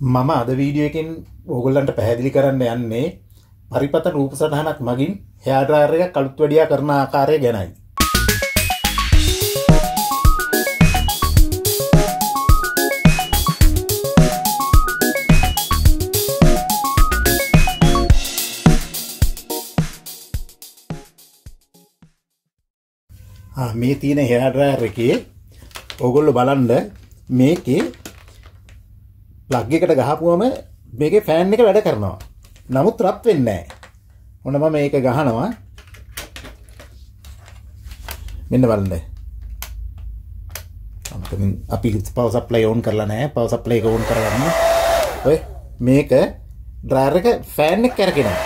මම අද වීඩියුවකින් ඕගොල්ලන්ට පැහැදිලි කරන්න යන්නේ පරිපත රූප සටහනක් මගින් හයාඩාර්ය කළුත් වැඩියා කරන ආකාරය ගැනයි. මේ තියෙන හයාඩාර් එකේ ඕගොල්ලො බලන්ඩ මේකේ ප්ලග් එකට ගහපුවම මේකේ ෆෑන් එක වැඩ කරනවා. නමුත් රත් වෙන්නේ නැහැ. ඔන්න මම මේක ගහනවා. මෙන්න බලන්න. අම්තමින් අපි පවර් සප්ලයි ඕන් කරලා නැහැ. පවර් සප්ලයි එක ඕන් කරගන්න. ඔය මේක ඩ්‍රයර් එක ෆෑන් එක කරකිනවා.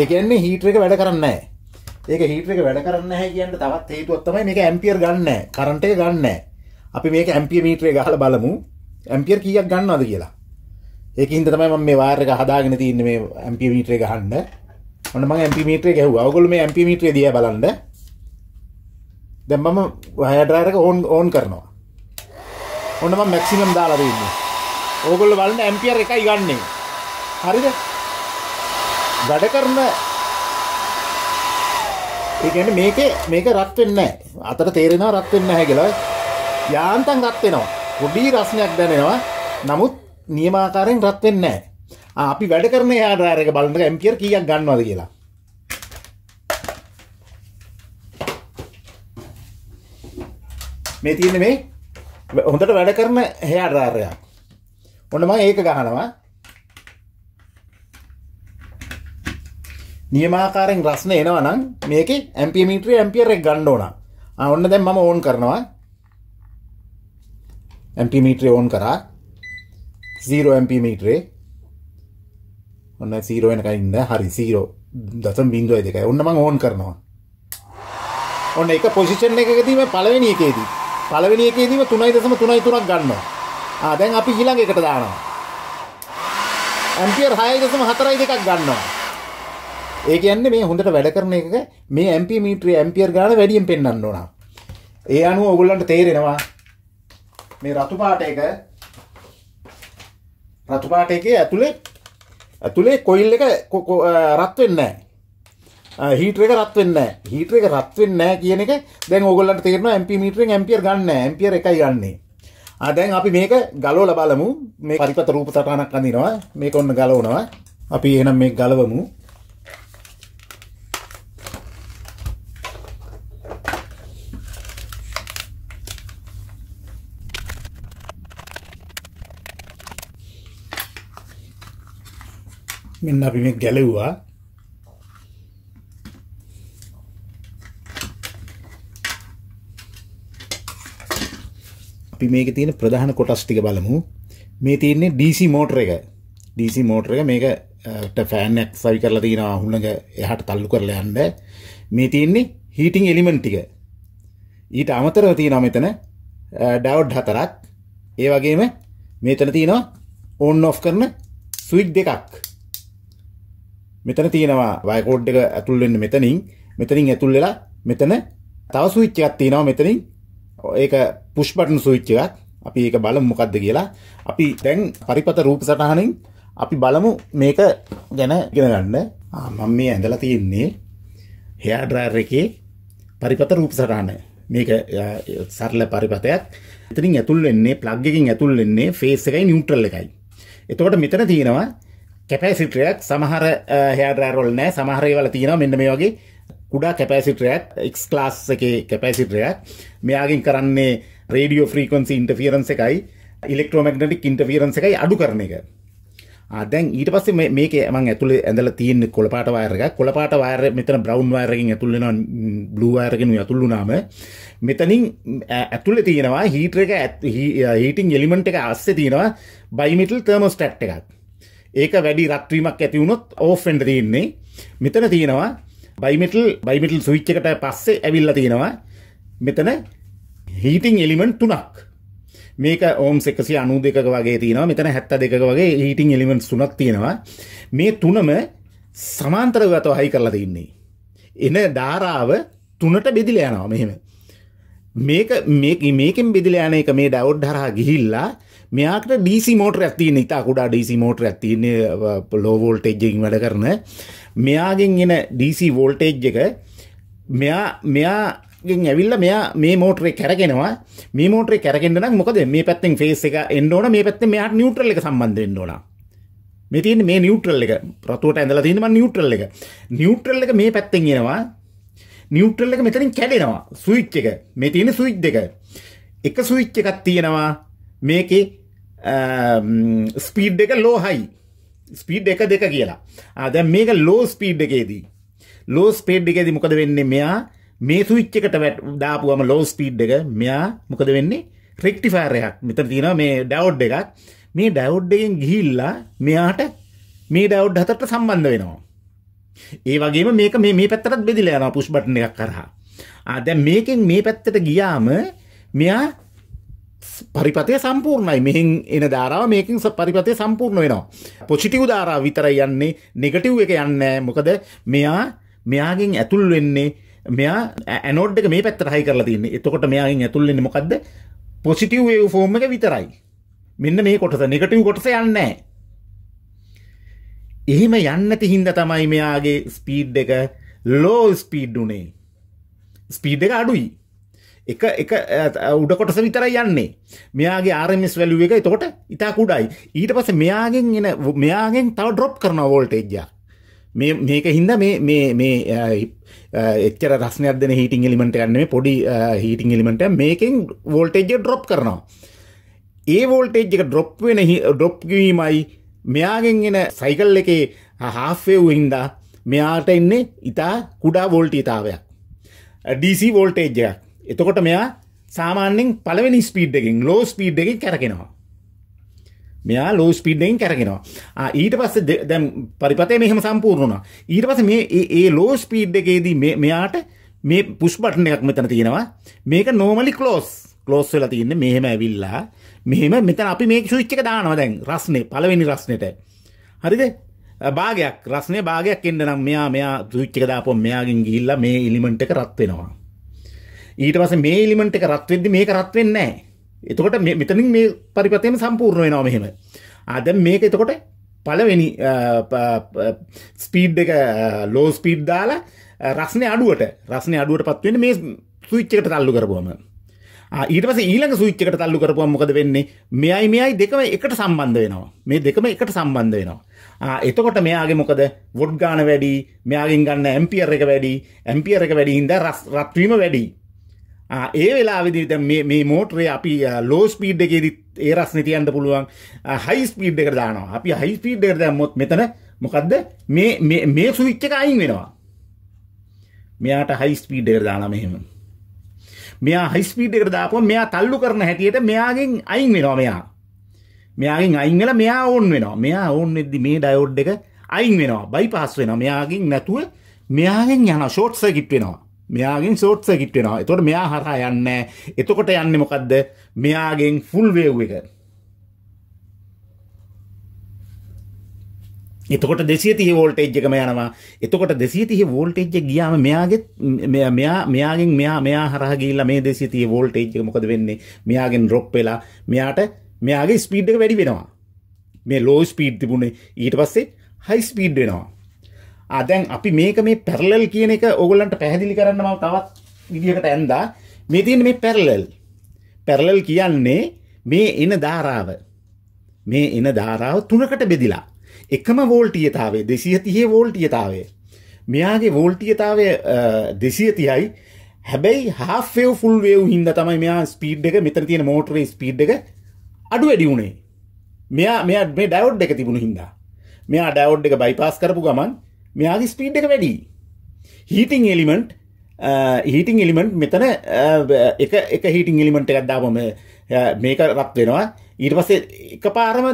ඒකන්නේ හීටර එක වැඩ කරන්න ඒක හීටර එක වැඩ කරන්න හැ කියන්න තවත් හේතුවත්තමයි මේක ඇම්පියර් ගන්න කරන්ටේ ගන්න අපි මේක ඇම්පිය මීට්‍රේ ගහල බලමු ඇම්පියර් කියක් ගන්නවද කියලා ඒක හින්ද තමයි මම මේ වාර් එක හදාගෙන තියන්නේ මේ ඇම්පිය මීට්‍රේ ගහන්න ඔන්න මම ඇම්පිය මීට්‍රේ ගැහුවා ඔයගොල්ලෝ මේ ඇම්පිය මීට්‍රේ දිහා බලන්න දැන් මම වයර් ඩ්‍රයර් එක ඕන් ඕන් කරනවා ඔන්න මම මැක්සිමම් දාලා තින්නේ ඕගොල්ලෝ බලන්න ඇම්පියර් එකයි ගන්නෙ හරිද වැඩ කරන ඒ කියන්නේ මේකේ මේක රත් වෙන්නේ නැහැ අතට තේරෙනවා රත් වෙන්නේ නැහැ කියලා යාන්තන් රත් වෙනවා. පොඩි රස්නයක් දැනෙනවා. නමුත් නියමාකාරයෙන් රත් වෙන්නේ නැහැ. අපි වැඩ කරන යාරාර එක බලන්න ඇම්පියර් කීයක් ගන්නවද කියලා. මේ තියෙන්නේ මේ හොඳට වැඩ කරන යාරාරයක්. ඔන්න මම ඒක ගහනවා. නියමාකාරයෙන් රස්න එනවා නම් මේකේ ඇම්පියමීටරේ ඇම්පියර් එක ගන්න ඕන. ආ ඔන්න දැන් මම ඕන් කරනවා. एम्पी मीटरे ऑन करा ज़ीरो एम्पी मीटरे हुन ज़ीरो हिन खां ईंदा हरी ज़ीरो दसम ॾींदो आहे जेका हुन मां ऑन करिणो आहे हुन हिकु पोज़िशन ने केदी పలవేని ఎక్కేది పలవేని ఎక్కేది తునై దశమ తునై తునక్ ගන්නවා ආ දැන් අපි ඊළඟ එකට දානවා ඇම්පියර් 6.42ක් ගන්නවා ඒ කියන්නේ මේ හොඳට වැඩ කරන එකක මේ ඇම්පිමීටරේ ඇම්පියර් ගාන වැඩියෙන් පෙන්වන්න ඕන. ඒ අනුව ඔයගොල්ලන්ට තේරෙනවා මේ රතු පාට එක රතු පාට එකේ ඇතුලේ ඇතුලේ කොයිල් එක රත් වෙන්නේ නැහැ. හීටර් එක රත් වෙන්නේ නැහැ. හීටර් එක රත් වෙන්නේ නැහැ කියන එක දැන් ඕගොල්ලන්ට තේරෙනවා MP මීටරෙන් ඇම්පියර් ගන්න නැහැ. ඇම්පියර් එකයි ගන්නෙ. ආ දැන් අපි මේක ගලවලා බලමු. මේ පරිපත රූප සටහනක් අඳිනවා. මේක ඔන්න ගලවනවා. අපි එහෙනම් මේක ගලවමු. මෙන්න අපි මේ ගැලෙව්වා අපි මේක තියෙන ප්‍රධාන කොටස් ටික බලමු මේ තියෙන්නේ DC මෝටර එක DC මෝටර එක මේකට ෆෑන් එකක් සවි කරලා තියෙනවා හුළඟ එහාට තල්ලු කරලා යන්න මේ තියෙන්නේ හීටින් එලිමන්ට් ටික ඊට අමතරව තියෙනවා මෙතන ඩයෝඩ් හතරක් ඒ වගේම මෙතන තියෙනවා ඔන් ඔෆ් කරන ස්විච් දෙකක් මෙතන තියෙනවා වයකෝඩ් එක ඇතුල් වෙන්න මෙතනින් මෙතනින් ඇතුල් වෙලා මෙතන තව ස්විච් එකක් තියෙනවා මෙතනින් ඒක පුෂ් බටන් ස්විච් එකක් අපි ඒක බලමු මොකද්ද කියලා අපි දැන් පරිපත රූප සටහනින් අපි බලමු මේක ගැන ඉගෙන ගන්න මම මේ ඇඳලා තියෙන්නේ හෙයා ඩ්‍රයර් එකේ පරිපත රූප සටහන මේක සරල පරිපතයක් එතනින් ඇතුල් වෙන්නේ ප්ලග් එකකින් ඇතුල් වෙන්නේ ෆේස් එකයි නියුට්‍රල් එකයි එතකොට මෙතන තියෙනවා කැපෑසිටයක් සමහර හෑඩරෝල් නෑ සමහරයවල තියෙන මෙන්න මේ වගේ කුඩා කැපෑසිටයක් එක්ස් ලාස් එක කැපෑසිටයක් මෙයාගින් කරන්නේ රේඩියෝ ෆ්‍රීකොන්සි ඉන්ටෆියරන්ස එකයි ඉලෙක්ට්‍රෝමක්නටික් ඉන්ටෆියරන්ස එකයි අඩු කරන එක දැන් ඊට පස්ස මේක ම ඇතුළ ඇඳල තියන කොළපාට වායරක කොළපාට වායර මෙතන බ්‍රවන්් වායරකින් ඇතුළෙන බ්ලුවායරගෙන ඇතුළුනාම මෙතනින් ඇතුළ තියෙනවා හීටර එක හීටිං එලිමෙන්ට් එක අස්ස තියෙනවා බයිමිටල් තර්මස්ටක්් එකක් ඒක වැඩි රත්වීමක් ඇතිවුණොත් ඕෆෙන්ඩ තියන්නේ මෙතන තියෙනවා බයිමිටල් බයිමිටල් සවිච්චකට පස්සේ ඇවිල්ල තියෙනවා මෙතන හීටිං එලිමෙන්ට් තුනක් මේක ඕම් එකසි අනු දෙක වගේ තියෙනවා මෙතන හැත්ත දෙක වගේ හීටිං එලිමෙන්ට් තුනක් තියෙනවා මේ තුනම සමාන්තරගතව හයි කරලා තින්නේ එන ධාරාව තුනට බෙදිල යනවා මෙහෙම මේක මේක මේකෙන් බෙදිල යන එක මේ ඩවුඩ් හරහා ගිහිල්ලා මෙයාට ඩීසි මෝටර ඇතින ඉතා කුඩා ඩීසි මෝටර ඇතින්නේ ලෝවෝල්ට එජ්ජකින් වැඩ කරන මෙයාගෙන් එන ඩීසි වෝල්ටේජ් එක මෙයා මෙයාගෙන් ඇවිල්ල මෙයා මේ මෝටරේ කැරගෙනවා මේ මෝටරේ කැරගෙන්න්න මොකද මේ පැත්තෙන් ෆේස් එක එන්නඕන මේ පැත්තේ මෙයාට නිියුටරල එක සම්බන්ධෙන් ඕනා මෙතින් මේ නිියුටරල් එක ප්‍රතුවට ඇඳල තිීම නිියුටරල් එක නිියුටරල් එක මේ පැත්තෙන් එෙනවා නිියුටරල් එක මෙතරින් කැඩෙනවා සුවිච්ච එක මෙතින සුවිච් දෙක එක සුවිච්ච එකක් තියෙනවා මේකේ ස්පීඩ් එක ලෝහයි ස්පීඩ් එක දෙක කියලා ආද මේක ලෝ ස්පීඩ් එකේදී ලෝ ස්පීඩ් එකේදී මොකද වෙන්නේ මෙයා මේ ස්විච් එකට දාපුවම ලෝ ස්පීඩ් එක මෙයා මොකද වෙන්නේ රෙක්ටිෆයර් එකක් මෙතන තියෙනවා මේ ඩයෝඩ් එකක් මේ ඩයෝඩ් එකෙන් ගිහිල්ලා මෙයාට මේ ඩයෝඩ් හතරට සම්බන්ධ වෙනවා ඒ වගේම මේක මේ මේ පැත්තටත් බෙදිලා යනවා පුෂ් බටන් එකක් කරහා ආ දැන් මේකෙන් මේ පැත්තට ගියාම මෙයා පරිපතය සම්පූර්ණයි මෙහින් එන ධාරාව මේකින් පරිපතය සම්පූර්ණ වෙනවා. පොචිටිව් ධාරාව විතර යන්නේ නෙගටිව් එක යන්නෑ මොකද මෙයා මෙයාගෙන් ඇතුල් වෙන්නේ මෙයා ඇනෝඩ් එක මේ පැත්තට හයි කරලා තින්නේ එතකොට මෙයාගෙන් ඇතුල් වෙන්නේ මොකද්ද පොසිටිව් වේව් ෆෝම් එක විතරයි මෙන්න මේ කොටස නෙගටිව් කොටස යන්නේ එහෙම යන්න නැති හින්දා තමයි මෙයාගේ ස්පීඩ් එක ලෝ ස්පීඩ් උනේ ස්පීඩ් එක අඩුයි එක එක උඩ කොටස විතර යන්නේ මෙයාගේ ආරමිස් වැලුව එක එතකොට ඉතා කුඩයි ඊට පස මෙයාගෙන් එන මෙයාගෙන් තව ඩ්‍රොප් කරන වෝල්ටේජ්ජා මේක හින්ද මේ එච්චර රස්නයක් දෙන හිටිං එලිමට යන්නේ පොඩි හිටිං එලිමට මේකින් වෝල්ටේජ්ජ ඩ්‍රොප් කරනවා ඒ වෝල්ටේජ් එක ඩොප් වෙන ඩොප්ගීමයි මෙයාගෙන් එන සයිකල් එකේ හාෆෙව් හින්දා මෙයාට එන්නේ ඉතා කුඩා වෝල්ටීතාවයක් ඩීසි වෝල්ටේජ්ජයක් එතකොට මෙයා සාමාන්‍යෙන් පලවෙනි ස්පීඩ් එකෙන් ලෝ ස්පීඩ් එකෙන් කැරගෙනවා මෙයා ලෝ ස්පීඩ්ඩෙන් කැරගෙනවා ඊට පස්ස දැම් පරිපතය මෙහම සම්පූර්ණුණා ඊට පස මේ ඒ ලෝ ස්පීඩ් එකේදී මෙයාට මේ පුෂ්පටන එකක් මෙතන තියෙනවා මේක නෝමලි කලෝස් ලෝස් වෙලා තියන්න මෙහෙම ඇවිල්ලා මෙහෙම මෙතන අපි මේ සුච්චක දානවා දැන් රස්නේ පලවෙනි රස්නයට හරිද භාගයක් රස්නේ භාගයක් එන්න නම් මෙයා මෙයා සුච්චක දාපො මෙයාගින් ගිල්ල මේ ඉලිමෙන්ට් එක රත්වෙනවා ඊට පස්සේ මේ එලිමන්ට් එක රත් වෙද්දි මේක රත් වෙන්නේ නැහැ. එතකොට මේ මෙතනින් මේ පරිපථයම සම්පූර්ණ වෙනවා මෙහෙම. ආ දැන් මේක එතකොට පළවෙනි ස්පීඩ් එක ලෝ ස්පීඩ් දාලා රස්නේ අඩුවට රස්නේ අඩුවට පත් වෙන්නේ මේ ස්විච් එකට තල්ලු කරපුවම. ඊට පස්සේ ඊළඟ ස්විච් එකට තල්ලු කරපුවම මොකද වෙන්නේ? මෙයයි මෙයයි දෙකම එකට සම්බන්ධ වෙනවා. මේ දෙකම එකට සම්බන්ධ වෙනවා. ආ එතකොට මෙයාගේ මොකද? වොට් ගාන වැඩි, මෙයාගෙන් ගන්න ඇම්පියර් එක වැඩි, ඇම්පියර් එක වැඩි හින්දා රත් වීම වැඩි. ඒ වෙලා විදි මේ මෝටරේ අපි ලෝස්පීඩ් එකෙදිත් ඒ රස්න තියන්න පුළුවන් හයිස්පීඩ් එකට දානවා අපි හයිස්පීඩ් එකට දැම්මොත් මෙතන මොකක්ද මේ සුවිච්ච එක අයින් වෙනවා මෙයාට හයිස්පීඩ් එකට දාන මෙහෙම මෙයා හයිස්පීඩ් එකට දාපුවම මෙයා තල්ලු කරන හැටියට මෙයාගෙන් අයින් වෙනවා මෙයා මෙයාගෙන් අයින් වෙලා මෙයා ඕන් වෙනවා මෙයා ඕන් වෙද්දි මේ ඩයෝඩ් එක අයින් වෙනවා බයිපාස් වෙනවා මෙයාගෙන් නැතුව මෙයාගෙන් යන ෂෝට් සර්කිට් වෙනවා මෙයාගෙන් සෝට් සැකිට් වෙනවා එතොට මෙයා හරහා යන්න එතකොට යන්න මොකක්ද මෙයාගෙන් ෆුල් වේව් එක එතකොට දෙසිය තිය වෝල්ටේජ් එකම යනවා එතකොට දෙසිය තිය වෝල්ටේජ්ජ ගියාම මෙයාගෙත් මෙයා මෙයාගෙන් මෙයා මෙයා හරහගිල්ල මේ දෙසිය තිය වෝල්ටේජ් එක මොකද වෙන්නේ මෙයාගෙන් රොප් වෙලා මෙයාට මෙයාගේ ස්පීඩ් එක වැඩි වෙනවා මේ ලෝ ස්පීඩ් තිබුණේ ඊට පස්සේ හයි ස්පීඩ් වෙනවා ආදැන් අපි මේක මේ පැරලල් කියන එක ඔගොල්ලන්ට පැහැදිලි කරන්න මම තවත් විදිහකට ඇන්දා මේ තියෙන මේ පැරලල් පැරලල් කියන්නේ මේ එන ධාරාව මේ එන ධාරාව තුනකට බෙදිලා එකම වෝල්ටියතාවේ දෙසිය තිහේ වෝල්ටියතාවේ මෙයාගේ වෝල්ටියතාවය දෙසිය තියයි හැබැයි හාෆේ ෆුල් වේව් හින්ද තමයි මෙයා ස්පීඩ් එක මෙතර තියෙන මෝටරේ ස්පීඩ් එක අඩු වැඩි වුණේ මෙයා මෙයා මේ ඩයෝඩ් එක තිබුණු හින්දා මෙයා ඩයෝඩ් එක බයිපාස් කරපු ගමන් මෙයාගේ ස්පීඩ් එක වැඩි හිීටිං එලිමෙන්ට් හිටිං එලිමෙන්ට් මෙතන එක හිටිං එලිමෙන්ට් එකක් දාපම මේක රත් වෙනවා ඊට පස්සේ එක පාරම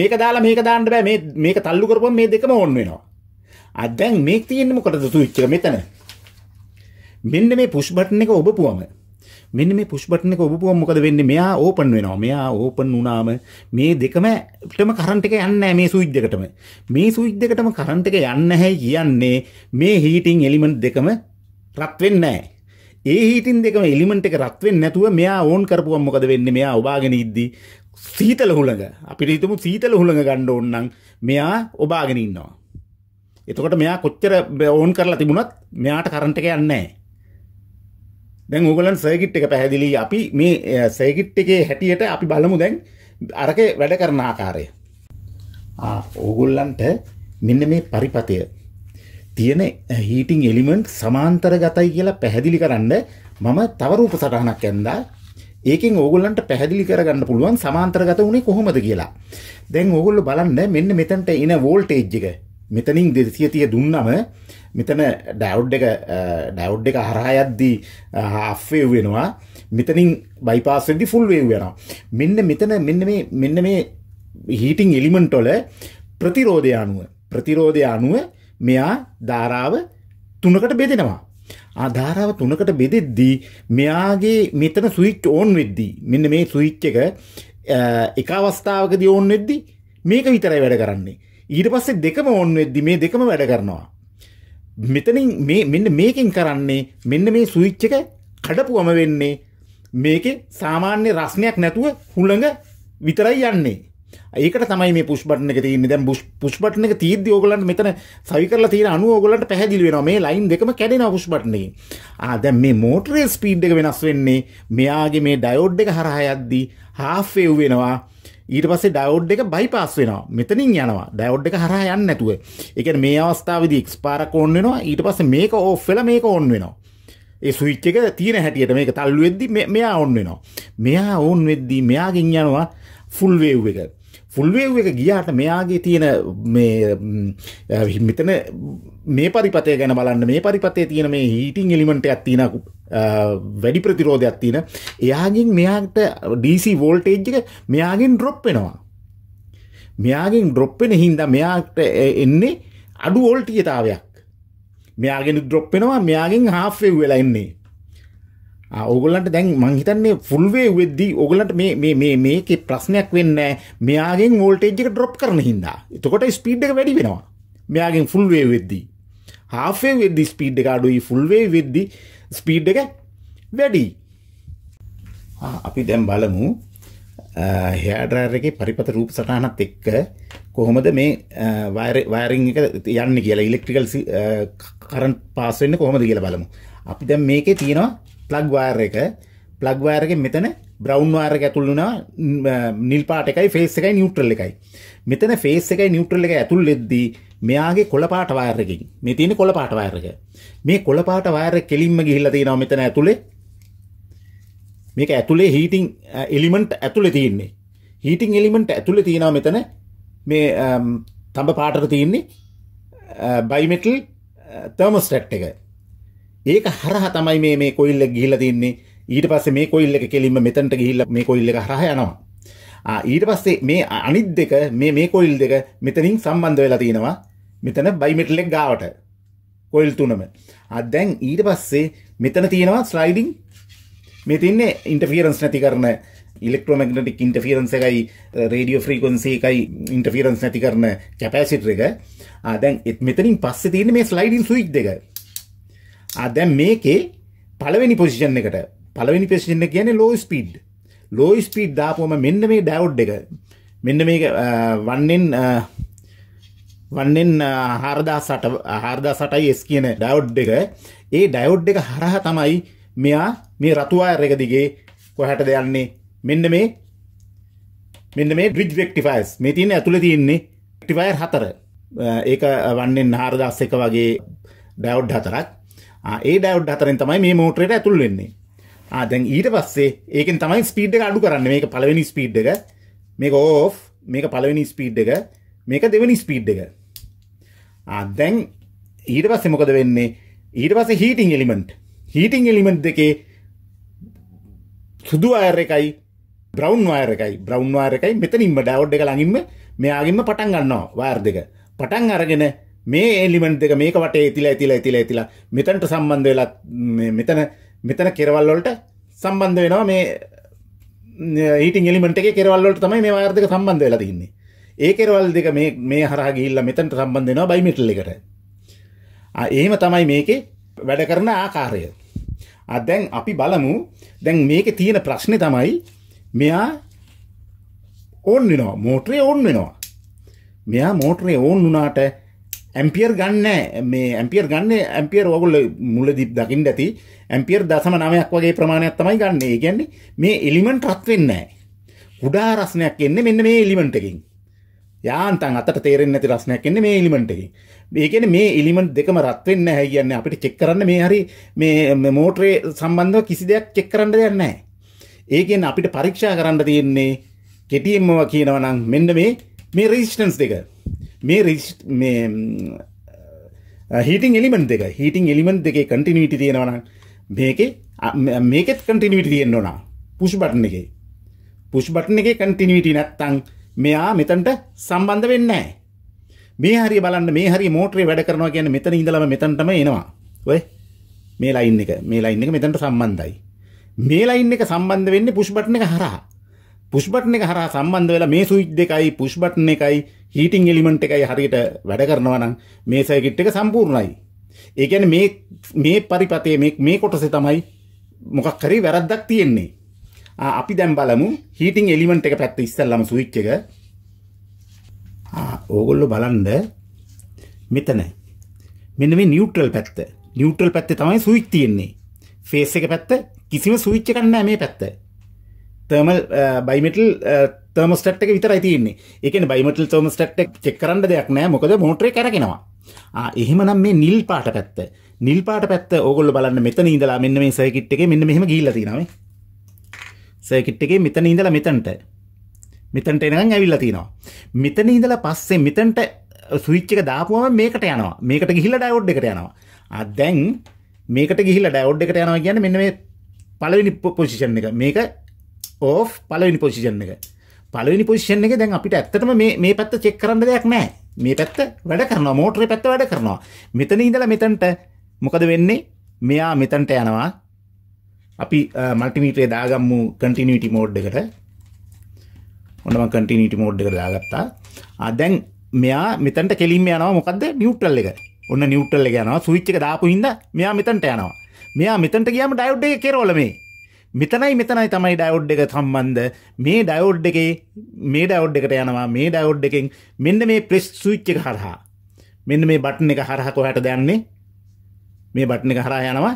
මේක දාලා මේක දාන්න බෑ මේ මේක තල්ලු කරපම මේ දෙකම ඕන් වෙනවා අදැන් මේක තියෙන්නේ මොකටද සුවිච් එක මෙතන මෙන්න මේ පුෂ් බටන් එක ඔබපුවම මෙන්න මේ පුෂ් බටන් එක ඔබපුවම මොකද වෙන්නේ? මෙයා ඕපන් වෙනවා. මෙයා ඕපන් වුණාම මේ දෙකමටම කරන්ට් එක යන්නේ මේ ස්විච් දෙකටම. මේ ස්විච් දෙකටම කරන්ට් එක යන්නේ නැහැ කියන්නේ මේ හීටින් එලිමන්ට් දෙකම රත් වෙන්නේ නැහැ. ඒ හීටින් දෙකම එලිමන්ට් එක රත් වෙන්නේ නැතුව මෙයා ඕන් කරපුවම මොකද වෙන්නේ? මෙයා ඔබාගෙන ඉද්දි සීතල හුළඟ අපිට හිතමු සීතල හුළඟ ගන්න ඕන නම් මෙයා ඔබාගෙන ඉන්නවා. එතකොට මෙයා කොච්චර ඕන් කරලා තිබුණත් මෙයාට කරන්ට් එක යන්නේ නැහැ. දැන් ඕගලන් සර්කිට් එක පැහැදිලි අපි මේ සර්කිට් එකේ හැටියට අපි බලමු දැන් අරක වැඩ කරන ආකාරය ඕගොල්ලන්ට මෙන්න මේ පරිපතය තියෙන හීටිං එලිමෙන්ට් සමාන්තර ගතයි කියලා පැහැදිලි කරන්න මම තව රූප සටහනක් ඇන්දා ඒකෙන් ඕගොල්ලන්ට පැහැදිලි කරගන්න පුළුවන් සමාන්තර ගත වුණේ කොහොමද කියලා. දැන් ඕගොල්ලෝ බලන්න මෙන්න මෙතනට එන වෝල්ටේජ් එක මෙතනින් 230 දුන්නම මෙතන ඩැව් එක ඩැව් එක හරහයද්දී හාෆේ වෙනවා මෙතනින් බයිපාස්සදි ෆුල් වේව් වෙනවා මෙන්න මෙතන මෙන්න මේ මෙන්න මේ හීටිං එලිමෙන්ටොල ප්‍රතිරෝධය අනුව ප්‍රතිරෝධය අනුව මෙයා ධාරාව තුනකට බෙදෙනවා ආධාරාව තුනකට බෙදෙද්දී මෙයාගේ මෙතන සුවිච් ඕන් වෙද්දී මෙන්න මේ සුවිච් එක එක අවස්ථාවකදී ඕන් වෙද්දී මේක විතරයි වැඩ කරන්නේ ඊට පස්සේ දෙකම ඕන් වෙද්දී මේ දෙකම වැඩ කරනවා මෙතනින් මේ මෙන්න මේකින් කරන්නේ මෙන්න මේ සුවිච් එක කඩපුවම වෙන්නේ මේකේ සාමාන්‍ය රස්නයක් නැතුව හුළඟ විතරයි යන්නේ. ඒකට තමයි මේ පුෂ් බටන් එක තියෙන්නේ. දැන් පුෂ් බටන් එක තියෙද්දි ඕගලන්ට මෙතන සවි කරලා තියෙන අණුව ඕගලන්ට පැහැදිලි වෙනවා. මේ ලයින් දෙකම කැඩෙනවා පුෂ් බටන් එකේ. ආ දැන් මේ මෝටරේ ස්පීඩ් එක වෙනස් වෙන්නේ මෙයාගේ මේ ඩයෝඩ් එක හරහා යද්දී half wave වෙනවා. ඊට පස්සේ ඩයෝඩ් එක බයිපාස් වෙනවා මෙතනින් යනවා ඩයෝඩ් එක හරහා යන්න නැතුව එකන මේ අවස්ථාවදි ක්ස්පාරක් ඕන් වෙනවා ඊට පස්ස මේක ඕ ෆෙල මේක ඕන් වෙනවා ඒ සුවිච්ච එක තියෙන හැටියට මේක තල්ලු වෙද්දි මෙයා ඔන්න වෙනවා මෙයා ඔවුන් වෙද්දී මෙයාගෙන් යනවා ෆුල් වේව් එක ෆුල්වේව් එක ගියාට මෙයාගේ තියෙන මේ මෙතන මේ පරිපතය ගැන බලන්න මේ පරිපතේ තියෙන මේ හිටිං එලිමට ඇත්තින වැඩි ප්‍රතිරෝධයක් තියෙන එයාගින් මෙයාට ඩීසි වෝල්ටේජ්ජක මෙයාගෙන් ඩ්‍රොප් වෙනවා මෙයාගෙන් ඩ්‍රොප්පෙන හින්ද මෙයාට එන්නේ අඩු ඕල්ටියතාවයක් මෙයාගෙන ද්‍රොප්පෙනවා මෙයාගෙන් හාෆෙව් වෙලා එන්නේ ඕගොල්ලන්ට දැන් මංහිතන්නේ ෆුල්වේ වෙද්දි ඔගලට මේක ප්‍රශ්නයක් වෙන්න මෙයාගෙන් ෝල්ටේජ්ක ඩොප් කරන හින්දා එතකොට ස්පීඩ්ක වැඩි වෙනවා මෙයාගෙන් ෆුල්වේ වෙද්දී හාෆේ වෙද්දි ස්පීඩ් එකඩුයි ෆුල්වේ වෙද්දි ස්පීඩ් එක වැඩි අපි දැම් බලමු හයාඩරයක පරිපත රූප සටහනත් එක්ක කොහොමද මේ වයරිං එක යන්න කියලා ඉලෙක්ට්‍රිකල් කරන් පාස්සවෙන්න කොහොමද කියලා බලමු අපි දැම් මේකේ තියෙනවා ප්ලග් වාර් එක ප්ලග් වාර් එක මෙතන බ්‍රවන්් වාර එක ඇතුළුනා නිල්පාට එකයි ෆේස් එකයි නිියුට්‍රල් එකයි මෙතන ෆේස් එකයි නිියුට්‍රල් එක ඇතුල් එෙද්දී මෙයාගේ කොළපාට වායරකින් මේ තියෙන කොළපාට වායරක මේ කොළපාට වායර කෙලින්ම ගිහිල්ලා තියෙනවා මෙතන ඇතුලේ මේක ඇතුලේ හීටින් එලිමන්ට් ඇතුලේ තියෙන්නේ හීටින් එලිමන්ට් ඇතුලේ තියෙනවා මෙතන මේ තඹ පාටට තියෙන්නේ බයිමෙටල් තර්මෝස්ටැට් එක ඒක හරහා තමයි මේ මේ කොයිල් එක ගිහිල්ලා තින්නේ. ඊට පස්සේ මේ කොයිල් එක කෙලින්ම මෙතනට ගිහිල්ලා මේ කොයිල් එක හරහා යනවා. ආ ඊට පස්සේ මේ අනිත් දෙක මේ මේ කොයිල් දෙක මෙතනින් සම්බන්ධ වෙලා තිනවා. මෙතන බයිමෙටල් එක ගාවට. කොයිල් තුනම. ආ දැන් ඊට පස්සේ මෙතන තියෙනවා ස්ලයිඩින් මේ තින්නේ ඉන්ටර්ෆියරන්ස් නැති කරන ඉලෙක්ට්‍රෝමැග්නටික් ඉන්ටර්ෆියරන්ස් එකයි රේඩියෝ ෆ්‍රීකවෙන්සි එකයි ඉන්ටර්ෆියරන්ස් නැති කරන කැපැසිටර් එක. ආ දැන් මෙතනින් පස්සේ තියෙන්නේ මේ ස්ලයිඩින් ස්විච් දෙක. අදැම් මේකේ පළවෙනි පොසිෂන් එකට පළවෙනි පෙසිෂන්න කියන ලෝ ස්පීඩ් ලෝ ස්පීඩ් දාපුම මෙන්න මේ ඩැව් එක මෙන්න මේක වන්නෙන් වන්නෙන් හාරදා සට හාරදා සටයි එස් කියන ඩැව් එක ඒ ඩැව් එක හරහ තමයි මෙයා මේ රතුවාර එක දිගේ කොහැට දෙයන්නේ මෙන්න මේ මෙන්න මේ ඩිජ් වෙක්ටිෆයිස් මේ තියන්න ඇතුළ තියෙන්නේ ටිවයර් හතර ඒක වන්නෙන් හාරදස් එක වගේ ඩැව් හතරක් ඒ ඩව් හතරෙන් තමයි මේ මෝටරයට ඇතුල් වෙන්නේ ආදැන් ඊට පස්සේ ඒකෙන් තමයි ස්පීඩ් එක අඩු කරන්න මේක පළවෙනි ස්පීඩ් එක මේක ඕෆ් මේක පළවෙනි ස්පීඩ් එක මේක දෙවෙනි ස්පීඩ් එක ආදැන් ඊට පස්සේ මොකද වෙන්නේ ඊට පස්සේ හීටිං එලිමන්ට් හීටිං එලිමන්ට් දෙකේ සුදු අයර එකයි බ්‍රවන්් වායර එකයි බ්‍රවන්් වායර එකයි මෙතනින්ම ඩවඩ් එක ළඟින්ම මෙයාගින්ම පටන් ගන්නවා වාර් දෙක පටන් අරගෙන මේ එලිමෙන්ට් එක මේක වටේ ඇතිලා ඇතිලා ඇතිලා ඇතිලා මෙතනට සම්බන්ධ වෙලා මෙතන මෙතන කෙරවල් වලට සම්බන්ධ වෙනවා මේ හීටින් එලිමෙන්ට් එකේ කෙරවල් වලට තමයි මේ වයර් දෙක සම්බන්ධ වෙලා තින්නේ. ඒ කෙරවල් දෙක මේ මේ හරහා ගිහිල්ලා මෙතනට සම්බන්ධ වෙනවා බයිමෙටල් එකට. ආ එහෙම තමයි මේකේ වැඩ කරන ආකාරය. ආ දැන් අපි බලමු දැන් මේකේ තියෙන ප්‍රශ්නේ තමයි මෙයා ඕන් වෙනවා මෝටරේ ඕන් වෙනවා. මෙයා මෝටරේ ඕන් වුණාට ඇම්පියර් ගන්න මේ ඇම්පියර් ගන්න ඇම්පියර් ඔගුල මුලදි දකිින් ඇති ඇම්පියර් දසම නමයක් වගේ ප්‍රමාණයක් තමයි ගන්න ගැන්නේ මේ එලිමෙන්ට් රත්වෙන්න කුඩා රස්නයක් එන්න මෙන්න මේ එලිමෙන්ටකින් යාන්තන් අතට තේරෙන් ඇති රස්නයක් එන්න මේ එලිමෙන්ටකින් ඒකන මේ එලිමෙන්ට් දෙකම රත්වෙන්න හැ කියන්න අපිට චෙක් කරන්න මේ හරි මේ මෝටරේ සම්බන්ධව කිසි දෙයක් චෙක් කරන්න දෙන්න ඒකෙන් අපිට පරීක්ෂා කරන්න තියෙන්නේ කෙටියම්මව කියනවනම් මෙන්න මේ මේ රේෂ්ටන්ස් දෙක මේ හිටිං එලිමෙන්් දෙක හිටිං එලිමෙන්් දෙකේ කටිනිවිට තියෙනවන මේක මේකෙත් කටිනිවිට තියෙන්න්න ඕනා පුෂ්බටන එක පුෂ්බටන එක කටිනිවිට නැත්තං මෙයා මෙතන්ට සම්බන්ධ වෙන්නෑ මේ හරි බලන්න මේ හරි මෝට්‍රේ වැඩ කරනවා කියන මෙතන ඉඳලම මෙතන්ටම එනවා ඔය මේ ලයින් එක මේ ලයින් එක මෙතන්ට සම්බන්ධයි මේ ලයින් එක සම්බන්ධ වෙන්නේ පුෂ්බටන එක හරහා පුෂ් බටන් එක හරහා සම්බන්ධ වෙලා මේ ස්විච් දෙකයි පුෂ් බටන් එකයි හීටින් එලිමන්ට් එකයි හරියට වැඩ කරනවා නම් මේ සර්කිට් එක සම්පූර්ණයි. ඒ කියන්නේ මේ මේ පරිපතේ මේ මේ කොටසේ තමයි මොකක් හරි වැරද්දක් තියෙන්නේ. අපි දැන් බලමු හීටින් එලිමන්ට් එක පැත්ත ඉස්සල්ලාම ස්විච් එක. ආ ඕගොල්ලෝ බලන්න මෙතන. මෙන්න මේ නියුට්‍රල් පැත්ත. නියුට්‍රල් පැත්තේ තමයි ස්විච් තියෙන්නේ. ෆේස් එක පැත්ත කිසිම ස්විච් එකක් නැහැ මේ පැත්තේ. තර්මල් බයිමටල් තර්මස්ටට් එක විතර තින්නේ එක බයිමටල් තර්මස්ටට් චෙක් කරන්න දෙයක් නෑ මොකද මෝට්‍රේ කරගෙනවා එහෙමනම් මේ නිල් පාට පැත්ත නිල් පාට පැත්ත ඔගොල්ල බලන්න මෙතන ඉඳලා මෙන්න මේ සයකිට් එකේ මෙන්න මෙහෙම ගිහිල්ලා තියෙනවා සයකිට් එකේ මෙතන ඉඳලා මෙතනට මෙතනට එනකන් ඇවිල්ලා තියෙනවා මෙතන ඉඳලා පස්සේ මෙතනට ස්විච් uh, එක දාපුවම මේකට යනවා මේකට ගිහිල්ලා ඩයෝඩ් එකට යනවා දැන් මේකට ගිහිල්ලා ඩයෝඩ් එකට යනවා කියන්නේ මෙන්න මේ පළවෙනි පොසිෂන් එක මේක ඕ පලවෙනි පොසිෂන් එක පලවෙනි පොසිෂන් එක දැන් අපිට ඇත්තටම මේ පැත්ත චෙක් කරන්න දෙයක් නෑ මේ පැත්ත වැඩ කරනවා මෝටරේ පැත්ත වැඩ කරනවා මෙතන ඉඳලා මෙතන්ට මොකද වෙන්නේ මෙයා මෙතන්ට යනවා අපි මල්ටිමීටරේ දාගම්මු කන්ටිනියුටි මෝඩ් එකට ඔන්න මම කන්ටිනියුටි මෝඩ් එකට දාගත්තා ආ දැන් මෙයා මෙතන්ට කෙලින්ම යනවා මොකද්ද නියුට්‍රල් එක ඔන්න නියුට්‍රල් එක යනවා ස්විච් එක දාපු හින්දා මෙයා මෙතන්ට යනවා මෙයා මෙතන්ට ගියාම ඩයෝඩ් එක කෙරවල මේ මෙතනයි මෙතනයි තමයි ඩයෝඩ් එක සම්බන්ධ මේ ඩයෝඩ් එකේ මේ ඩයෝඩ් එකට යනවා මේ ඩයෝඩ් එකෙන් මෙන්න මේ ප්‍රෙස් සුවිච් එක හරහා මෙන්න මේ බටන් එක හරහා කොහට දැන්නේ මේ බටන් එක හරහා යනවා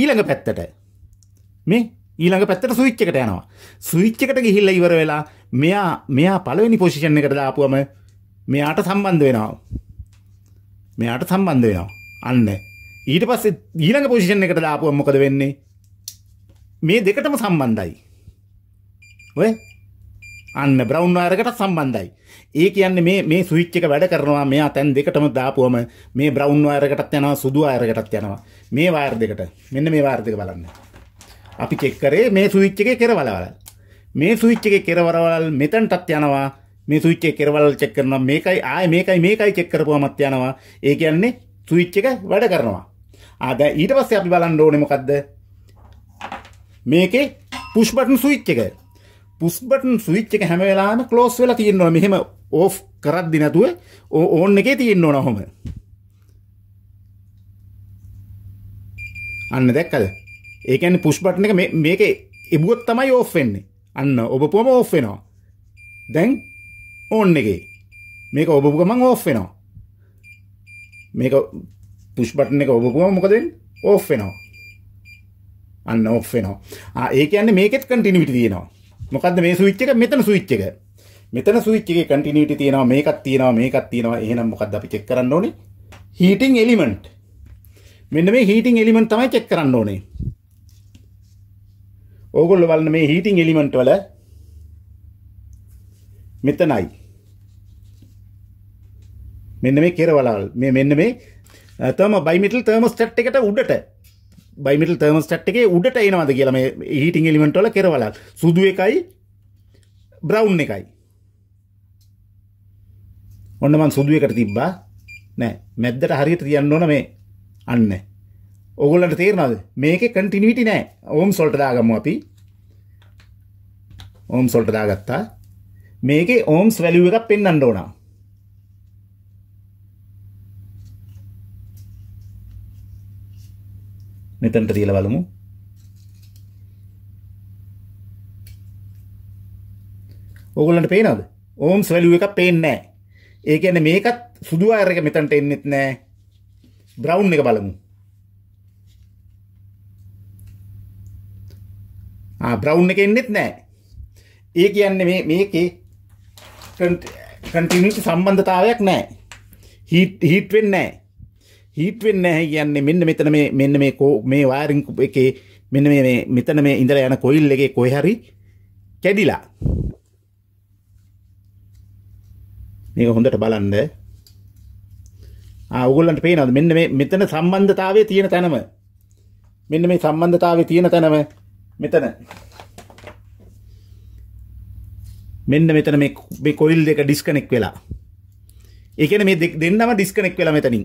ඊළඟ පැත්තට මේ ඊළඟ පැත්තට සුවිච් එකට යනවා සුවිච් එකට ගිහිල්ලා ඉවර වෙලා මෙයා මෙයා පළවෙනි පොසිෂන් එකට දාපුවම මෙයාට සම්බන්ධ වෙනවා මෙයාට සම්බන්ධ වෙනවා අන්න ඊට පස්සේ ඊළඟ පොසිෂන් එකට දාපුවම මොකද වෙන්නේ මේ දෙකටම සම්බන්ධයි. ඔය අන්න බ්‍රවුන් වයරකට සම්බන්ධයි. ඒ කියන්නේ මේ මේ ස්විච් එක වැඩ කරනවා මෙයා තැන් දෙකටම දාපුවම මේ බ්‍රවුන් වයරකටත් යනවා සුදු වයරකටත් යනවා. මේ වයර් දෙකට. මෙන්න මේ වයර් දෙක බලන්න. අපි චෙක් කරේ මේ ස්විච් එකේ කෙරවලවල. මේ ස්විච් එකේ කෙරවලවල මෙතනටත් යනවා. මේ ස්විච් එකේ කෙරවලවල චෙක් කරනවා. මේකයි ආයේ මේකයි මේකයි චෙක් කරපුවමත් යනවා. ඒ කියන්නේ ස්විච් එක වැඩ කරනවා. ආ දැන් ඊට පස්සේ අපි බලන්න ඕනේ මොකද්ද? මේකේ පුෂ් බටන් ස්විච් එක. පුෂ් බටන් ස්විච් එක හැම වෙලාවෙම ක්ලෝස් වෙලා තියෙන්න ඕන. මෙහෙම ඕෆ් කරද්දි නැතුව ඕන් එකේ තියෙන්න ඕන ඔහොම. අන්න දැක්කද? ඒ කියන්නේ පුෂ් බටන් එක මේ මේකේ ඉබුවොත් තමයි ඕෆ් වෙන්නේ. අන්න ඔබපුවම ඕෆ් වෙනවා. දැන් ඕන් එකේ. මේක ඔබපු ගමන් ඕෆ් වෙනවා. මේක පුෂ් බටන් එක ඔබපුවම මොකද වෙන්නේ? ඕෆ් වෙනවා. අන්න ඔෆ් වෙනවා ඒ කියන්නේ මේකෙත් කන්ටිනියුටි තියෙනවා මොකද්ද මේ ස්විච් එක මෙතන ස්විච් එක මෙතන ස්විච් එකේ කන්ටිනියුටි තියෙනවා මේකක් තියෙනවා මේකක් තියෙනවා එහෙනම් මොකද්ද අපි චෙක් කරන්න ඕනේ හීටින් එලිමන්ට් මෙන්න මේ හීටින් එලිමන්ට් තමයි චෙක් කරන්න ඕනේ ඕගොල්ලෝ බලන්න මේ හීටින් එලිමන්ට් වල මෙතනයි මෙන්න මේ කෙරවලල් මේ මෙන්න මේ තර්ම බයිමිටල් තර්මෝස්ටැට් එකට උඩට බයිමිටල් තර්මස්ටට් එකේ උඩට එනවද කියලා මේ හීටින් එලිමන්ට් වල කෙරවලල් සුදු එකයි බ්‍රවුන් එකයි ඔන්න මං සුදු එකට තිබ්බා නෑ මැද්දට හරියට තියන්න ඕන මේ අන්න ඕගොල්ලන්ට තේරෙනවද මේකේ කන්ටිනියුටි නෑ ඕම් සොල්ට දාගමු අපි ඕම් සොල්ට දාගත්තා මේකේ ඕම්ස් වැලියු එකක් පෙන්වන්න ඕනා මෙතනට තියලා බලමු. ඕගොල්ලන්ට පේනවද? ඕම්ස් වැලියු එකක් පේන්නේ නැහැ. ඒ කියන්නේ මේකත් සුදු වයර් එක මෙතනට එන්නෙත් නැහැ. බ්‍රවුන් එක බලමු. ආ බ්‍රවුන් එක එන්නෙත් නැහැ. ඒ කියන්නේ මේ මේකේ කන්ටිනියුටි සම්බන්ධතාවයක් නැහැ. හීට් හීට් වෙන්නේ නැහැ. හීට් වෙන්නේ නැහැ කියන්නේ මෙන්න මෙතන මේ මෙන්න මේ මේ වයරින් එකේ මෙන්න මේ මේ මෙතන මේ ඉඳලා යන කොයිල් එකේ කොහේ හරි කැඩිලා මේක හොඳට බලන්න ආ ඔයගොල්ලන්ට පේනවද මෙන්න මේ මෙතන සම්බන්ධතාවයේ තියෙන තැනම මෙන්න මේ සම්බන්ධතාවයේ තියෙන තැනම මෙතන මෙන්න මෙතන මේ මේ කොයිල් දෙක ඩිස්කනෙක්ට් වෙලා ඒ කියන්නේ මේ දෙන්නම ඩිස්කනෙක්ට් වෙලා මෙතනින්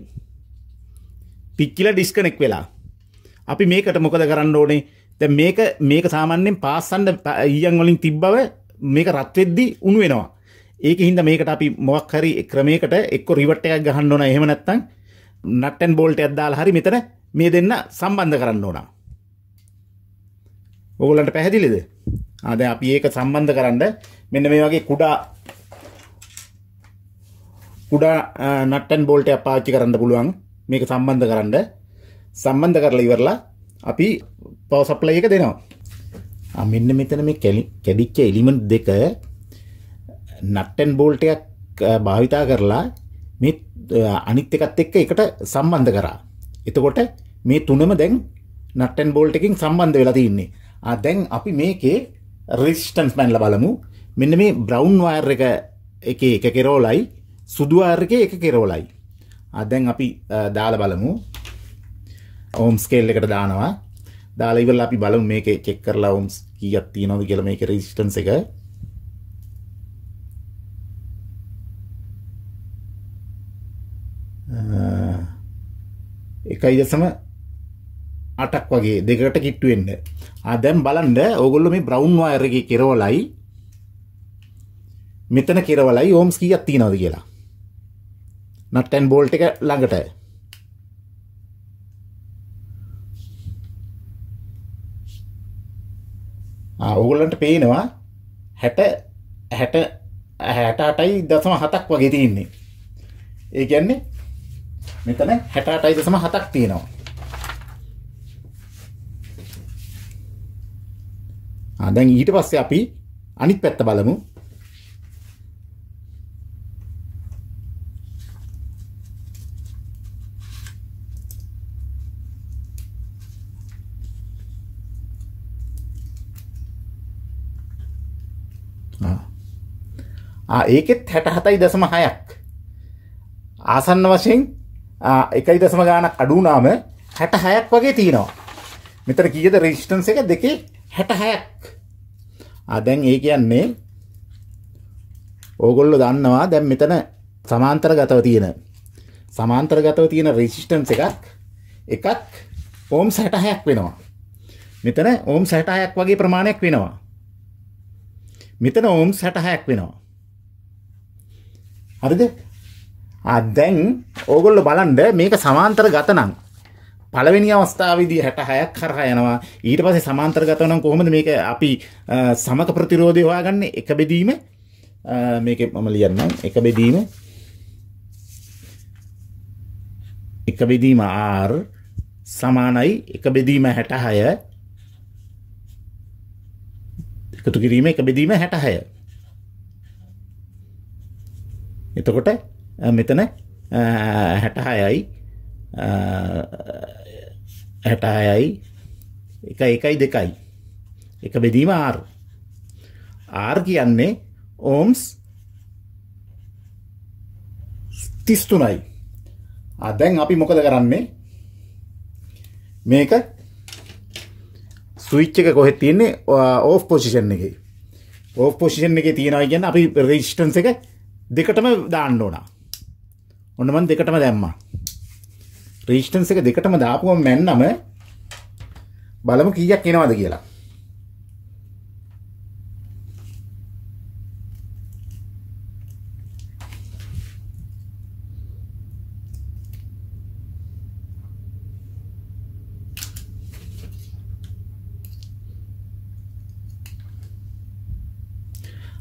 පිච්චිල ඩිස්කනෙක් වෙලා. අපි මේකට මොකද කරන්න ඕනේ දැ මේක මේක සාමාන්‍යෙන් පාස්සන්ඩ ඊයන් වලින් තිබ්බව මේක රත්වෙද්දි උණු වෙනවා. ඒක හින්ද මේකට අපි මොක් හරි ක්‍රමයකට එක්ක රිවට් එකක් ගහන්න ඕන එහෙම නැත්නම් නට්ටන් බෝල්ට ඇද්දාලා හරි මෙතන මේ දෙන්න සම්බන්ධ කරන්න ඕන. ඕගොල්ලන්ට පැහැදිලිද? ආ දැන් අපි ඒක සම්බන්ධ කරන්න මෙන්න මේ වගේ කුඩා කුඩා නට්ටන් බෝල්ටයක් පාවිච්චි කරන්න පුළුවන්. මේක සම්බන්ධ කරන්න සම්බන්ධ කරලා ඉවරලා අපි පව සප්ලයි එක දෙනවා. ආ මෙන්න මෙතන මේ කැඩිච්ච එලිමන්ට් දෙක නට් ඇන් බෝල්ට් එකක් භාවිතා කරලා මේ අනිත් එකත් එක්ක එකට සම්බන්ධ කරා. එතකොට මේ තුනම දැන් නට් ඇන් බෝල්ට් එකකින් සම්බන්ධ වෙලා තියෙන්නේ. ආ දැන් අපි මේකේ රෙසිස්ටන්ස් මැනලා බලමු. මෙන්න මේ බ්‍රවුන් වයර් එක එකේ එක කෙරෝලයි සුදු වයර් එකේ එක කෙරෝලයි. අදැන් අපි දාල බලමු ඕම් ස්කේල් එකට දානවා දාලා ඉවරලා අපි බලමු මේක චෙක් කරලා ඕම්ස් කීයක් තියෙනවද කියලා මේකේ රෙසිස්ටන්ස් එක එකයි දසම අටක් වගේ දෙකට කිට්ටු වෙන්න. ආ දැන් බලන්න ඕගොල්ලෝ මේ බ්‍රවුන් වයර් එකේ කෙරවලයි මෙතන කෙරවලයි ඕම්ස් කීයක් තියනවද කියලා. නට්ටන් බෝල්ට් එක ළඟට. ඕගොල්ලන්ට පේනවා හැට හැට හැට අටයි දසම හතක් වගේ තියන්නේ. ඒ කියන්නේ මෙතන හැට අටයි දසම හතක් තියෙනවා. ආ දැන් ඊට පස්සේ අපි අනිත් පැත්ත බලමු. ඒකෙත් හැට හතයි දසම හයක් ආසන්න වශයෙන් එකයි දසම ගානක් අඩුනාම හැට හයක් වගේ තියෙනවා මෙතර කියද රේෂ්ටන්ස එක දෙකේ හැට හයක් අදැන් ඒ කියන්නේ ඕගොල්ලො දන්නවා දැන් මෙතන සමාන්තර ගතව තියෙන සමාන්තර ගතව තියෙන රේෂිස්ටන්ස් එකක් එකක් ඕම් සැටහයක් වෙනවා මෙතන ඕම් සැටහයක් වගේ ප්‍රමාණයක් වෙනවා මෙතන ඕම් සැටහයක් වෙනවා හරිද දැන් ඕගොල්ල බලන්ඩ මේක සමාන්තර ගතනම් පළවෙනි අවස්ථාවේදී 66ක් හරහා යනවා ඊට පස්සේ සමාන්තර ගතව නම් කොහොමද මේක අපි සමක ප්‍රතිරෝධය හොයාගන්නේ එක බෙදීම මේක මම ලියන්නම් එක බෙදීම එක බෙදීම R සමානයි එක බෙදීම 66 එකතු කිරීම එක බෙදීම 66 එතකොට මෙතන හැටහයයි හැටහයයි එක එකයි දෙකයි එක බෙදීම ආර් ආර් කියන්නේ ඕම්ස් තිස්තුනයි අදැන් අපි මොකද කරන්නේ මේක සුවිච් එක කොහෙත් තියෙන්නේ ඕෆ් පොසිෂන් එකේ ඕෆ් පොසිෂන් එකේ තියෙනවා කියන්නේ අපි රෙජිස්ටන්ස් එක දෙකටම දාන්න ඕන. ඔන්න මම දෙකටම දැම්මා. රෙසිස්ටන්ස් එක දෙකටම දාපුවම මැන්නම බලමු කීයක් එනවද කියලා.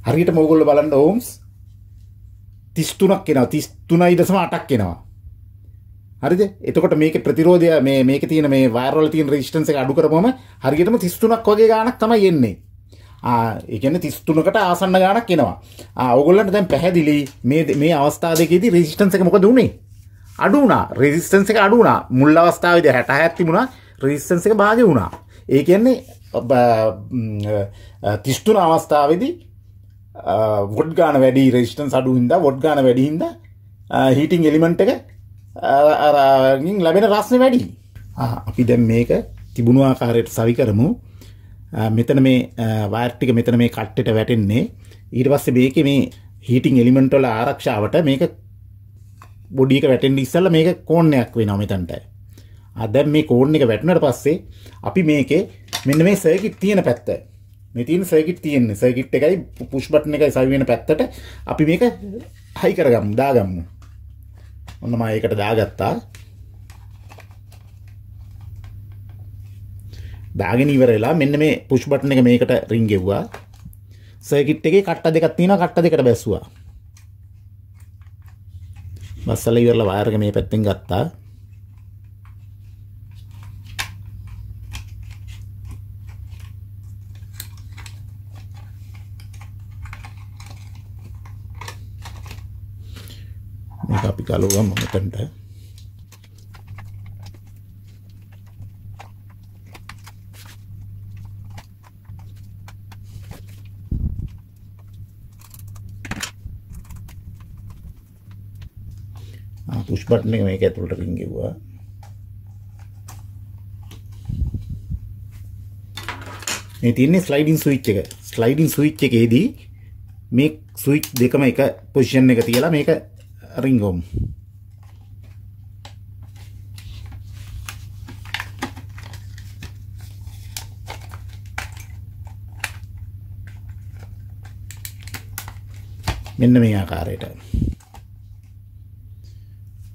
හරියට මොගොල්ලෝ බලන්න ඕම්ස් තිස්තුනක් එනවා තිස්තුනයි දසම අටක් එනවා හරිද එතකොට මේක ප්‍රතිරෝධය මේ මේක තියෙන මේ වයරවල තියෙන රෙසිස්ටන්ස් එක අඩු කරපුවම හරියටම 33ක් වගේ ගාණක් තමයි එන්නේ. ආ ඒ කියන්නේ 33කට ආසන්න ගාණක් එනවා. ආ ඕගොල්ලන්ට දැන් පැහැදිලි මේ මේ අවස්ථාව දෙකේදී රෙසිස්ටන්ස් එක මොකද වුනේ? අඩු වුණා. රෙසිස්ටන්ස් එක අඩු වුණා. මුල් අවස්ථාවේදී 66ක් තිබුණා. රෙසිස්ටන්ස් එක භාගය වුණා. ඒ කියන්නේ 33 අවස්ථාවේදී වොඩ්ගාන වැඩි රේෂ්ටන් සඩුන්ද වොඩ්ගාන වැඩිහින්ද හිටිං එලිමෙන්ට් එක අරගින් ලැබෙන රස්න වැඩි අපි දැම් මේක තිබුණු ආකාරයට සවි කරමු මෙතන මේ වර්ටික මෙතන මේ කට්ටට වැටෙන්නේ ඊට පස්සේ මේක මේ හිටිං එලිමෙන්ට්වල ආරක්ෂාවට මේක බොඩියක වැටෙන්ඩ ඉස්සල්ල මේක කෝන්නයක් වෙන මෙතන්ට අදැම් මේ කෝන් එක වැටනට පස්සේ අපි මේකේ මෙන්න මේ සයකි තියෙන පැත්ත මේ තියෙන සර්කිට් තියෙන්නේ සර්කිට් එකයි පුෂ් බටන් එකයි සවි වෙන පැත්තට අපි මේක හයි කරගමු දාගමු ඔන්න මම ඒකට දාගත්තා දාගෙන ඉවර වෙලා මෙන්න මේ පුෂ් බටන් එක මේකට රින් ගෙව්වා සර්කිට් එකේ කට්ට දෙකක් තියෙනවා කට්ට දෙකට බැස්සුවා බස්සලා ඉවරලා වයර් එක මේ පැත්තෙන් ගත්තා අපි ගලව ගමු මෙතනට. ආ පුෂ් බටන් එක මේක ඇතුළට පින් ගෙවුවා. මේ තියෙන්නේ ස්ලයිඩින් ස්විච් එක. ස්ලයිඩින් ස්විච් එකේදී මේ ස්විච් දෙකම එක පොසිෂන් එක තියලා මේක ringgong. මෙන්න මේ ආකාරයට.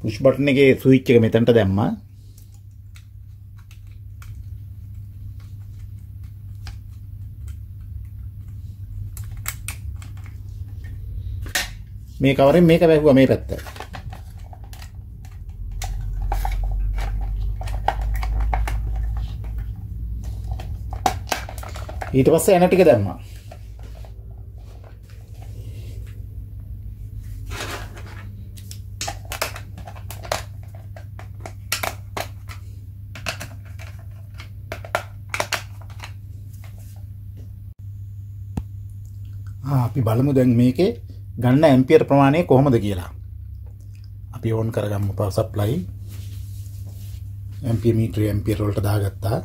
පුෂ් බටන් එකේ ස්විච් එක මෙතනට දැම්මා. මේ කවරෙන් මේක වැැහුව මේ පැත්ත ඊට පස්සේ එන ටික දැම්මා අපි බලමු දැන් මේකේ ගන්න ඇම්පියර් ප්‍රමාණය කොහොමද කියලා අපි ඕන් කරගම්ම පවසප්ලයි ඇම්පිමීට්‍ර ඇම්පියරෝල්ට දාගත්තා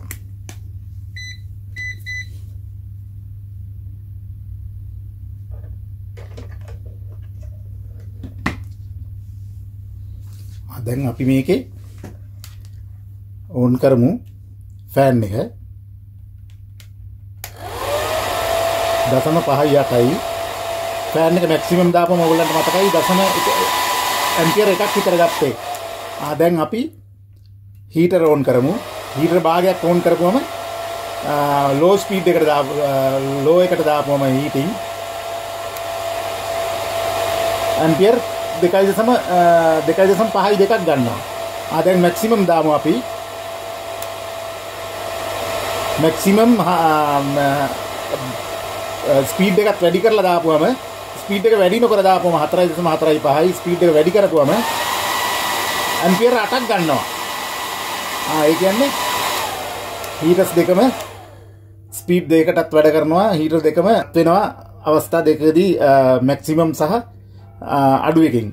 දැන් අපි මේකේ ඕන් කරමු ෆෑන් එක දසම පහයි යටයි ෆෑන් එක මැක්සිමම් දාපම ඔයගොල්ලන්ට මතකයි දශම ඇම්පියර් එකක් විතර ගත්තේ. ආ දැන් අපි හීටර් ඕන් කරමු. හීටර් භාගයක් ඕන් කරපුවම ලෝ ස්පීඩ් එකට දාපු ලෝ එකට දාපුවම හීටින් ඇම්පියර් 2.2 2.5 දෙකක් ගන්නවා. ආ දැන් මැක්සිමම් දාමු අපි. මැක්සිමම් ස්පීඩ් එකත් වැඩි කරලා දාපුවම ස්පීඩ් එක වැඩි නොකර දාපුවම 4.45යි ස්පීඩ් එක වැඩි කරපුවම ඇම්පියර 8ක් ගන්නවා. ආ ඒ කියන්නේ හීටර්ස් දෙකම ස්පීඩ් දෙකටත් වැඩ කරනවා. හීටර් දෙකම වෙනවා අවස්ථා දෙකදී මැක්සිමම් සහ අඩුවකින්.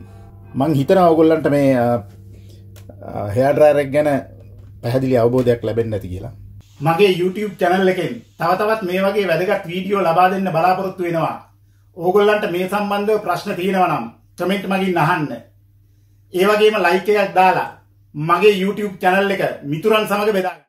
මං හිතනවා ඔයගොල්ලන්ට මේ හෙයා ඩ්‍රයර් එක ගැන පැහැදිලි අවබෝධයක් ලැබෙන්නේ නැති කියලා. මගේ YouTube channel එකෙන් තව තවත් මේ වගේ වැදගත් වීඩියෝ ලබා දෙන්න බලාපොරොත්තු වෙනවා. ඕගොල්ලන්ට මේ සම්බන්ධව ප්‍රශ්න තියෙනවා නම් කමෙන්ට් මගින් අහන්න. ඒ වගේම ලයික් එකක් දාලා මගේ YouTube channel එක මිතුරන් සමග බෙදාගන්න.